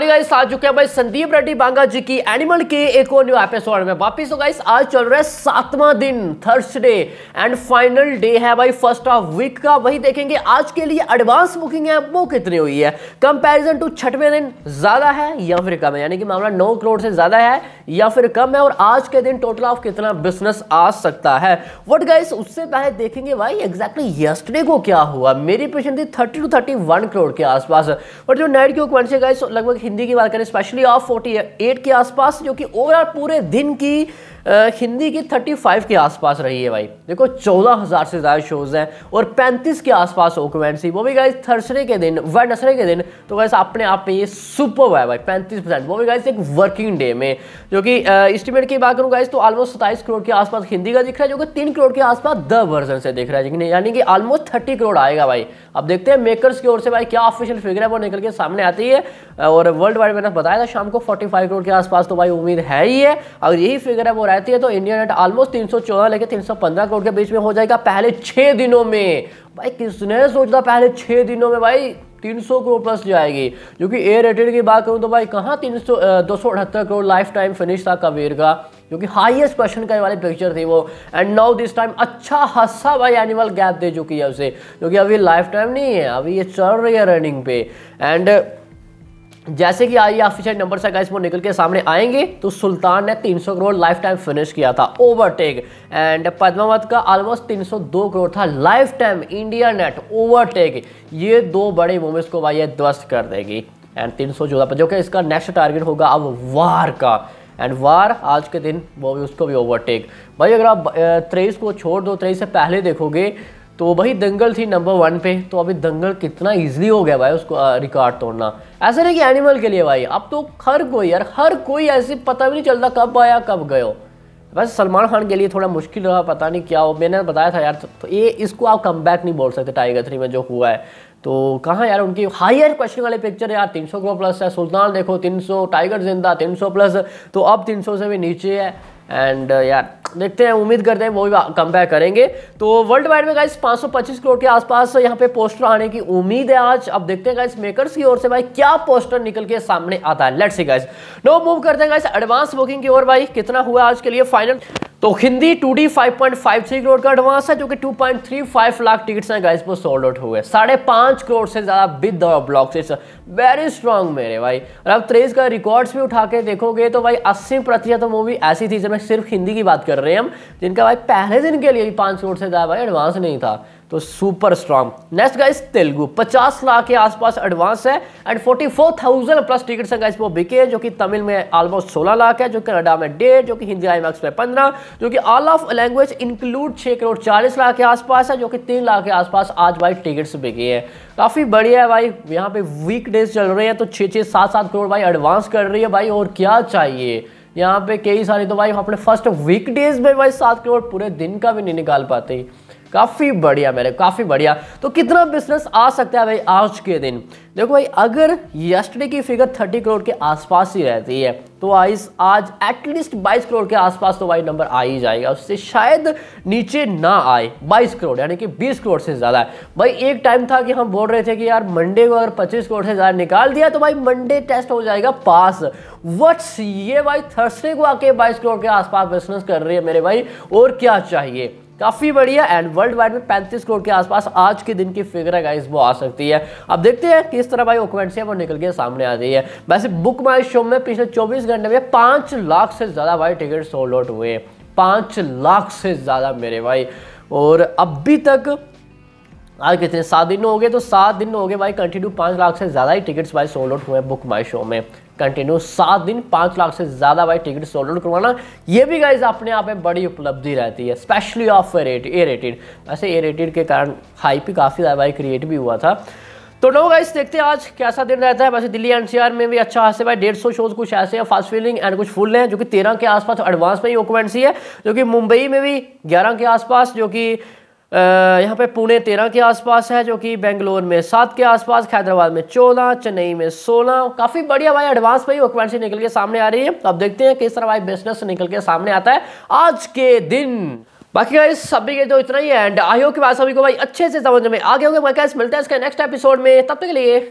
morning guys आ चुके हैं भाई संदीप रेड्डी बांगा जी की एनिमल के एक और न्यू एपिसोड में वापस हो गाइस आज चल रहा है सातवां दिन थर्सडे एंड फाइनल डे है भाई फर्स्ट ऑफ वीक का वही देखेंगे आज के लिए एडवांस बुकिंग है वो कितनी हुई है कंपैरिजन टू छठवें दिन ज़्यादा है या फिर कम है यानी कि मामला नौ करोड़ से ज़्यादा है या फिर कम है और आज के दिन टोटल ऑफ कितना बिजनेस आ सकता है वट गाइस उससे पहले देखेंगे भाई एग्जैक्टली यस्टरडे को क्या हुआ मेरी पेशेंट थी थर्टी टू थर्टी करोड़ के आसपास और जो नाइट के क्वेंट से गाइस लगभग हिंदी की बात करें स्पेशली ऑफ 48 के आसपास जो कि ओवरऑल पूरे दिन की हिंदी की 35 के आसपास रही है भाई देखो 14,000 से ज़्यादा शोज़ हैं और 35 के आसपास ओकुमेंसी वो भी गाइज थर्सडे के दिन वेडनेसडे के दिन तो गाइस अपने आप में ये सुपर है भाई 35 परसेंट वो भी गाइस एक वर्किंग डे में जो कि इस्टीमेट की बात करूँ गाइस तो ऑलमोस्ट सत्ताईस करोड़ के आसपास हिंदी का दिख रहा है जो कि तीन करोड़ के आसपास द वर्जन से दिख रहा है यानी कि ऑलमोस्ट थर्टी करोड़ आएगा भाई अब देखते हैं मेकर्स की ओर से भाई क्या ऑफिशियल फिगर है वो निकल के सामने आती है और वर्ल्ड वाइड मैंने बताया था शाम को फोर्टी करोड़ के आसपास तो भाई उम्मीद है ही है और यही फिगर है वो रहती है तो इंडिया नेट ऑलमोस्ट तीन सौ चौदह लेकर तीन सौ पंद्रह करोड़ के बीच में हो जाएगा पहले छः दिनों में भाई किसने सोचा पहले छः दिनों में भाई 300 सौ करोड़ प्लस जाएगी क्योंकि ए रेटेड की बात करूँ तो भाई कहाँ तीन सौ करोड़ लाइफ टाइम फिनिश था कबीर का क्योंकि हाईएस्ट क्वेश्चन करने वाली पिक्चर थी वो एंड नाउ दिस टाइम अच्छा खासा भाई एनिमल गैप दे चुकी है उसे क्योंकि अभी लाइफ टाइम नहीं है अभी ये चल रही है रनिंग पे एंड जैसे कि आई ऑफिशियल नंबर से गाइस वो निकल के सामने आएंगे तो सुल्तान ने 300 करोड़ लाइफ टाइम फिनिश किया था ओवरटेक एंड पद्मावत का ऑलमोस्ट 302 करोड़ था life time India net overtake ये दो बड़े मूवीज़ को भाई ये ध्वस्त कर देगी एंड तीन सौ चौदह पर जो कि इसका नेक्स्ट टारगेट होगा अब वार का एंड वार आज के दिन वो भी उसको भी ओवरटेक भाई अगर आप तेईस को छोड़ दो तेईस से पहले देखोगे तो वही दंगल थी नंबर वन पे तो अभी दंगल कितना इजीली हो गया भाई उसको रिकॉर्ड तोड़ना ऐसा नहीं कि एनिमल के लिए भाई अब तो हर कोई यार हर कोई ऐसे पता भी नहीं चलता कब आया कब गयो वैसे सलमान खान के लिए थोड़ा मुश्किल रहा पता नहीं क्या हो मैंने बताया था यार तो, तो ये इसको आप कम बैक नहीं बोल सकते टाइगर थ्री में जो हुआ है तो कहाँ यार उनकी हायर क्वेश्चन वाले पिक्चर यार 300 सौ प्लस है सुल्तान देखो 300 टाइगर जिंदा 300 प्लस तो अब 300 से भी नीचे है एंड यार uh, देखते हैं उम्मीद करते हैं वो भी कम करेंगे तो वर्ल्ड वाइड में गाइस 525 करोड़ के आसपास यहाँ पे पोस्टर आने की उम्मीद है आज अब देखते हैं गाइस मेकर्स की ओर से भाई क्या पोस्टर निकल के सामने आता है let's see guys no move करते हैं गाइस एडवांस बुकिंग की ओर भाई कितना हुआ आज के लिए फाइनल तो Hindi two D five point five three crore का एडवांस है जो कि two point three five lakh tickets हैं गाइस वो सोल्ड आउट हुए साढ़े पाँच करोड़ से ज़्यादा विद और ब्लॉक से वेरी स्ट्रांग मेरे भाई और अब त्रेज का रिकॉर्ड्स भी उठा के देखोगे तो भाई अस्सी प्रतिशत मूवी ऐसी थी जब मैं सिर्फ हिंदी की बात कर रहे हैं हम जिनका भाई पहले दिन के लिए भी पाँच करोड़ से ज़्यादा भाई एडवांस नहीं था तो super strong next guys Telugu 50 lakh के आसपास एडवांस है एंड 44,000 प्लस टिकट गाइस वो बिके हैं जो कि तमिल में ऑलमोस्ट 16 लाख है जो कनाडा में डेढ़ जो कि हिंदी आई में पंद्रह जो कि all of language include 6 crore 40 lakh के आसपास है जो कि 3 लाख के आसपास आज भाई टिकट्स बिके हैं काफ़ी बढ़िया है भाई यहाँ पे वीक डेज चल रहे हैं तो छः छः सात सात करोड़ भाई एडवांस कर रही है भाई और क्या चाहिए यहाँ पे कई सारे तो भाई अपने फर्स्ट वीक डेज में भाई सात करोड़ पूरे दिन का भी नहीं निकाल पाते काफ़ी बढ़िया मेरे काफ़ी बढ़िया तो कितना बिजनेस आ सकता है भाई आज के दिन देखो भाई अगर यस्टडे की फिगर 30 करोड़ के आसपास ही रहती है तो आज आज एटलीस्ट 22 करोड़ के आसपास तो भाई नंबर आ ही जाएगा उससे शायद नीचे ना आए 22 करोड़ यानी कि 20 करोड़ से ज़्यादा है भाई एक टाइम था कि हम बोल रहे थे कि यार मंडे को अगर 25 करोड़ से ज़्यादा निकाल दिया तो भाई मंडे टेस्ट हो जाएगा पास वट्स ये भाई थर्सडे को आके बाईस करोड़ के आसपास बिजनेस कर रही है मेरे भाई और क्या चाहिए काफ़ी बढ़िया एंड वर्ल्ड वाइड में पैंतीस करोड़ के आसपास आज के दिन की फिगर है गाइस वो आ सकती है अब देखते हैं किस तरह भाई ओकमेंट से वो निकल के सामने आ रही है वैसे बुक माई शो में पिछले चौबीस घंटे में पांच लाख से ज़्यादा भाई टिकट सोल्ड आउट हुए पांच लाख से ज़्यादा मेरे भाई और अभी तक आज कितने सात दिन हो गए तो सात दिन हो गए भाई कंटिन्यू पाँच लाख से ज़्यादा ही टिकट्स भाई सोल्ड आउट हुए हैं बुक माई शो में कंटिन्यू सात दिन पाँच लाख से ज़्यादा भाई टिकट सोल्ड करवाना ये भी गाइज अपने आप में बड़ी उपलब्धि रहती है specially of rate A rated वैसे ए रेटेड के कारण हाइप भी काफ़ी ज़्यादा भाई क्रिएट भी हुआ था तो नो गाइस देखते हैं आज कैसा दिन रहता है वैसे दिल्ली एनसीआर में भी अच्छा खासे भाई डेढ़ सौ शोज कुछ ऐसे हैं फास्ट फीलिंग एंड कुछ फुल हैं जो कि तेरह के आसपास एडवांस में ही ही है जो कि मुंबई में भी ग्यारह के आसपास जो कि यहाँ पे पुणे तेरह के आसपास है जो कि बेंगलोर में सात के आसपास हैदराबाद में चौदह चेन्नई में सोलह काफ़ी बढ़िया भाई एडवांस में ही निकल के सामने आ रही है अब देखते हैं किस तरह भाई बिजनेस निकल के सामने आता है आज के दिन बाकी भाई सभी के तो इतना ही है एंड आई हो कि सभी को भाई अच्छे से समझ में आगे गए होंगे कैसे मिलते हैं इसके नेक्स्ट एपिसोड में तब तक के लिए